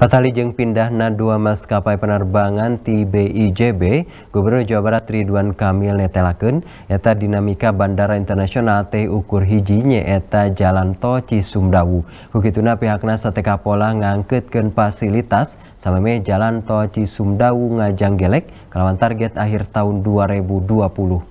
Patalijeng pindahna dua maskapai penerbangan ti Gubernur Jawa Barat Ridwan Kamil netelakeun eta dinamika bandara internasional T ukur hijinya eta jalan tol Cisumdawu. Kukituna pihaknya sate Kapola ngangketkan fasilitas sameme jalan tol Cisumdawu ngajang gelek kalawan target akhir tahun 2020.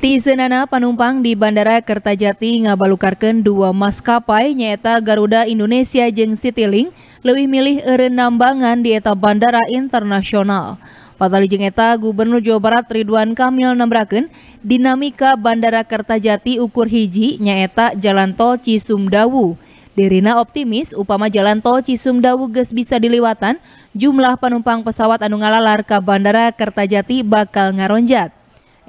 Tizenana penumpang di Bandara Kertajati ngabalukarkan dua maskapai nyeta Garuda Indonesia jeng Citylink lebih milih erenambangan di eta Bandara Internasional. Patali jeng eta Gubernur Jawa Barat Ridwan Kamil nembrakeun dinamika Bandara Kertajati ukur hiji nyeta Jalan Tol Cisumdawu. Dirina optimis upama Jalan Tol Cisumdawu ges bisa diliwatan, jumlah penumpang pesawat anu ngalalar ke Bandara Kertajati bakal ngaronjat.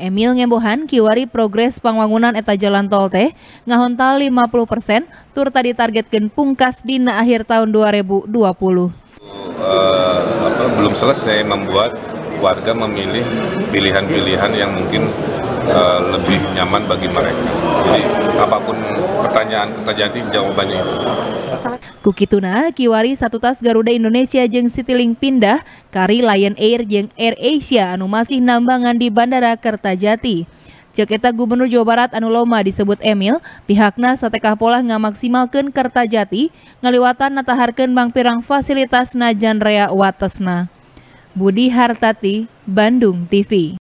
Emil Ngembohan kiwari progres pangwangunan eta jalan tol teh ngahontal 50% tur tadi targetkan pungkas dina akhir tahun 2020. Uh, eh, apa, belum selesai membuat warga memilih pilihan-pilihan yang mungkin uh, lebih nyaman bagi mereka. Jadi apapun pekerjaan jawabannya itu. Kukituna, kiwari satu tas Garuda Indonesia jeng Citylink pindah, kari Lion Air jeng Air Asia anu masih nambangan di Bandara Kertajati. Ceketa Gubernur Jawa Barat anu loma disebut Emil, pihakna satekah pola maksimalkan Kertajati, ngaliwatan nataharkan bang pirang fasilitas najan rea watesna. Budi Hartati, Bandung TV.